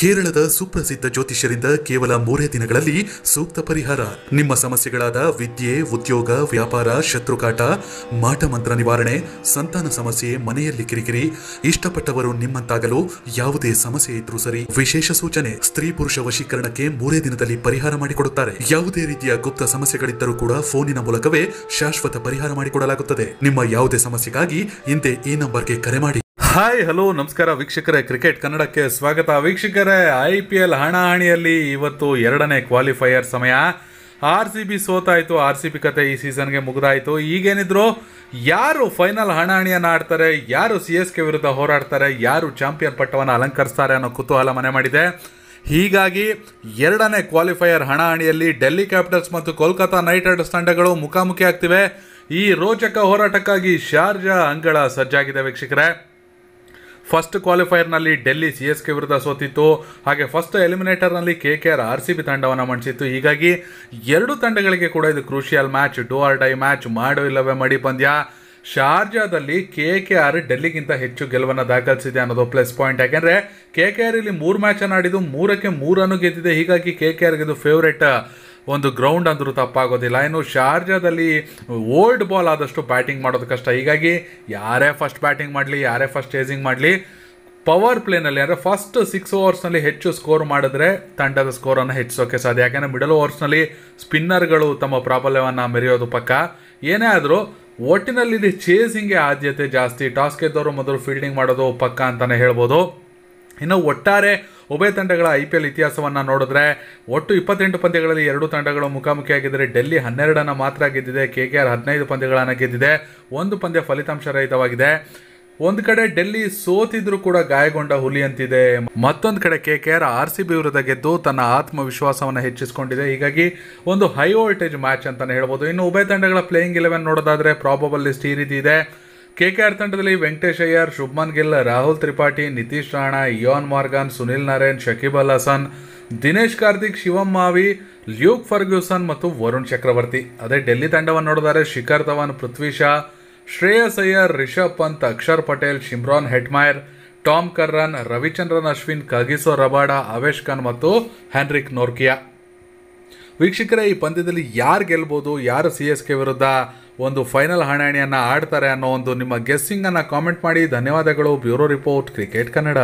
ಕೇರಳದ ಸುಪ್ರಸಿದ್ಧ ಜ್ಯೋತಿಷ್ಯರಿಂದ ಕೇವಲ ಮೂರೇ ದಿನಗಳಲ್ಲಿ ಸೂಕ್ತ ಪರಿಹಾರ ನಿಮ್ಮ ಸಮಸ್ಯೆಗಳಾದ ವಿದ್ಯೆ ಉದ್ಯೋಗ ವ್ಯಾಪಾರ ಶತ್ರುಕಾಟ ಮಾಟಮಂತ್ರ ನಿವಾರಣೆ ಸಂತಾನ ಸಮಸ್ಯೆ ಮನೆಯಲ್ಲಿ ಕಿರಿಕಿರಿ ಇಷ್ಟಪಟ್ಟವರು ನಿಮ್ಮಂತಾಗಲು ಯಾವುದೇ ಸಮಸ್ಯೆ ಇದ್ರೂ ಸರಿ ವಿಶೇಷ ಸೂಚನೆ ಸ್ತ್ರೀ ಪುರುಷ ವಶೀಕರಣಕ್ಕೆ ಮೂರೇ ದಿನದಲ್ಲಿ ಪರಿಹಾರ ಮಾಡಿಕೊಡುತ್ತಾರೆ ಯಾವುದೇ ರೀತಿಯ ಗುಪ್ತ ಸಮಸ್ಯೆಗಳಿದ್ದರೂ ಕೂಡ ಫೋನಿನ ಮೂಲಕವೇ ಶಾಶ್ವತ ಪರಿಹಾರ ಮಾಡಿಕೊಡಲಾಗುತ್ತದೆ ನಿಮ್ಮ ಯಾವುದೇ ಸಮಸ್ಯೆಗಾಗಿ ಹಿಂದೆ ಈ ನಂಬರ್ಗೆ ಕರೆ ಮಾಡಿ ಹಾಯ್ ಹಲೋ ನಮಸ್ಕಾರ ವೀಕ್ಷಕರೇ ಕ್ರಿಕೆಟ್ ಕನ್ನಡಕ್ಕೆ ಸ್ವಾಗತ ವೀಕ್ಷಕರೇ ಐ ಪಿ ಎಲ್ ಹಣಾಹಣಿಯಲ್ಲಿ ಇವತ್ತು ಎರಡನೇ ಕ್ವಾಲಿಫೈಯರ್ ಸಮಯ ಆರ್ ಸಿ ಬಿ ಸೋತಾಯಿತು ಆರ್ ಸಿ ಬಿ ಕತೆ ಈ ಸೀಸನ್ಗೆ ಮುಗಿದಾಯಿತು ಈಗೇನಿದ್ರು ಯಾರು ಫೈನಲ್ ಹಣಾಹಣಿಯನ್ನು ಆಡ್ತಾರೆ ಯಾರು ಸಿ ಎಸ್ ಕೆ ವಿರುದ್ಧ ಹೋರಾಡ್ತಾರೆ ಯಾರು ಚಾಂಪಿಯನ್ ಪಟ್ಟವನ್ನು ಅಲಂಕರಿಸ್ತಾರೆ ಅನ್ನೋ ಕುತೂಹಲ ಮನೆ ಮಾಡಿದೆ ಹೀಗಾಗಿ ಎರಡನೇ ಕ್ವಾಲಿಫೈಯರ್ ಹಣಾಹಣಿಯಲ್ಲಿ ಡೆಲ್ಲಿ ಕ್ಯಾಪಿಟಲ್ಸ್ ಮತ್ತು ಕೋಲ್ಕತಾ ನೈಟ್ ರೈಡರ್ಸ್ ತಂಡಗಳು ಮುಖಾಮುಖಿ ಆಗ್ತಿವೆ ಈ ರೋಚಕ ಹೋರಾಟಕ್ಕಾಗಿ ಶಾರ್ಜಾ ಅಂಗಳ ಸಜ್ಜಾಗಿದೆ ವೀಕ್ಷಕರೇ ಫಸ್ಟ್ ಕ್ವಾಲಿಫೈರ್ನಲ್ಲಿ ಡೆಲ್ಲಿ ಸಿ ಎಸ್ ಕೆ ವಿರುದ್ಧ ಸೋತಿತ್ತು ಹಾಗೆ ಫಸ್ಟ್ ಎಲಿಮಿನೇಟರ್ನಲ್ಲಿ K K R R C B ತಂಡವನ್ನು ಮಣಿಸಿತ್ತು ಹೀಗಾಗಿ ಎರಡು ತಂಡಗಳಿಗೆ ಕೂಡ ಇದು crucial match do or die match ಮಾಡು ಇಲ್ಲವೇ ಮಡಿ ಪಂದ್ಯ ಶಾರ್ಜಾದಲ್ಲಿ ಕೆ ಕೆ ಆರ್ ಡೆಲ್ಲಿಗಿಂತ ಹೆಚ್ಚು ಗೆಲುವನ್ನು ದಾಖಲಿಸಿದೆ ಅನ್ನೋದು ಪ್ಲಸ್ ಪಾಯಿಂಟ್ ಯಾಕೆಂದರೆ ಕೆ ಕೆ ಆರ್ ಇಲ್ಲಿ ಮೂರು ಮ್ಯಾಚನ್ನು ಆಡಿದ್ದು ಮೂರಕ್ಕೆ ಮೂರನ್ನು ಗೆದ್ದಿದೆ ಹೀಗಾಗಿ ಕೆ ಕೆ ಆರ್ಗೆ ಇದು ಫೇವ್ರೇಟ್ ಒಂದು ಗ್ರೌಂಡ್ ಅಂದರೂ ತಪ್ಪಾಗೋದಿಲ್ಲ ಇನ್ನು ಶಾರ್ಜಾದಲ್ಲಿ ಓಲ್ಡ್ ಬಾಲ್ ಆದಷ್ಟು ಬ್ಯಾಟಿಂಗ್ ಮಾಡೋದು ಕಷ್ಟ ಹೀಗಾಗಿ ಯಾರೇ ಫಸ್ಟ್ ಬ್ಯಾಟಿಂಗ್ ಮಾಡಲಿ ಯಾರೇ ಫಸ್ಟ್ ಚೇಸಿಂಗ್ ಮಾಡಲಿ ಪವರ್ ಪ್ಲೇನಲ್ಲಿ ಅಂದರೆ ಫಸ್ಟ್ ಸಿಕ್ಸ್ ಓವರ್ಸ್ನಲ್ಲಿ ಹೆಚ್ಚು ಸ್ಕೋರ್ ಮಾಡಿದ್ರೆ ತಂಡದ ಸ್ಕೋರನ್ನು ಹೆಚ್ಚಿಸೋಕ್ಕೆ ಸಾಧ್ಯ ಯಾಕೆಂದರೆ ಮಿಡಲ್ ಓವರ್ಸ್ನಲ್ಲಿ ಸ್ಪಿನ್ನರ್ಗಳು ತಮ್ಮ ಪ್ರಾಬಲ್ಯವನ್ನು ಮೆರೆಯೋದು ಪಕ್ಕ ಏನೇ ಆದರೂ ಒಟ್ಟಿನಲ್ಲಿ ಚೇಸಿಂಗ್ಗೆ ಆದ್ಯತೆ ಜಾಸ್ತಿ ಟಾಸ್ ಗೆದ್ದವರು ಮೊದಲು ಫೀಲ್ಡಿಂಗ್ ಮಾಡೋದು ಪಕ್ಕ ಅಂತಲೇ ಹೇಳ್ಬೋದು ಇನ್ನು ಒಟ್ಟಾರೆ ಉಭಯ ತಂಡಗಳ ಐ ಪಿ ಎಲ್ ಇತಿಹಾಸವನ್ನು ನೋಡಿದ್ರೆ ಒಟ್ಟು ಇಪ್ಪತ್ತೆಂಟು ಪಂದ್ಯಗಳಲ್ಲಿ ಎರಡು ತಂಡಗಳು ಮುಖಾಮುಖಿಯಾಗಿದ್ದರೆ ಡೆಲ್ಲಿ ಹನ್ನೆರಡನ್ನು ಮಾತ್ರ ಗೆದ್ದಿದೆ ಕೆ ಕೆ ಆರ್ ಹದಿನೈದು ಪಂದ್ಯಗಳನ್ನು ಗೆದ್ದಿದೆ ಒಂದು ಪಂದ್ಯ ಫಲಿತಾಂಶ ರಹಿತವಾಗಿದೆ ಒಂದು ಕಡೆ ಡೆಲ್ಲಿ ಸೋತಿದ್ರು ಕೂಡ ಗಾಯಗೊಂಡ ಹುಲಿ ಅಂತಿದೆ ಮತ್ತೊಂದು ಕಡೆ K K R R C B ವಿರುದ್ಧ ಗೆದ್ದು ತನ್ನ ಆತ್ಮವಿಶ್ವಾಸವನ್ನು ಹೆಚ್ಚಿಸಿಕೊಂಡಿದೆ ಹೀಗಾಗಿ ಒಂದು ಹೈ ವೋಲ್ಟೇಜ್ ಮ್ಯಾಚ್ ಅಂತಲೇ ಹೇಳ್ಬೋದು ಇನ್ನು ಉಭಯ ತಂಡಗಳ ಪ್ಲೇಯಿಂಗ್ ಇಲೆವೆನ್ ನೋಡೋದಾದರೆ ಪ್ರಾಬಬಲ್ ಲಿಸ್ಟ್ ಈ ರೀತಿ ಇದೆ ಕೆಕೆಆರ್ ತಂಡದಲ್ಲಿ Venkatesh Iyer Shubman Gill Rahul Tripathi Nitish Rana Eoin Morgan Sunil Narine Shakib Al Hasan Dinesh Karthik Shivam Mavi Lockie Ferguson ಮತ್ತು ವರುಣ್ ಚಕ್ರವರ್ತಿ ಅದೇ ಡೆಲ್ಲಿ ತಂಡವನ್ನು ನೋಡಿದರೆ Shikhar Dhawan Prithvi Shaw Shreyas Iyer Rishabh Pant Axar Patel Shimron Hetmyer Tom Curran Ravichandran Ashwin Kagiso Rabada Avesh Khan ಮತ್ತು ಹ್ಯಾನ್ರಿಕ್ ನೋರ್ಕಿಯಾ ವೀಕ್ಷಕರೇ ಈ ಪಂದ್ಯದಲ್ಲಿ ಯಾರು ಗೆಲ್ಬೋದು ಯಾರು ಸಿ ಎಸ್ ಕೆ ವಿರುದ್ಧ ಒಂದು ಫೈನಲ್ ಹಣಾಹಣಿಯನ್ನು ಆಡ್ತಾರೆ ಅನ್ನೋ ಒಂದು ನಿಮ್ಮ ಗೆಸ್ಸಿಂಗನ್ನು ಕಾಮೆಂಟ್ ಮಾಡಿ ಧನ್ಯವಾದಗಳು ಬ್ಯೂರೋ ರಿಪೋರ್ಟ್ ಕ್ರಿಕೆಟ್ ಕನ್ನಡ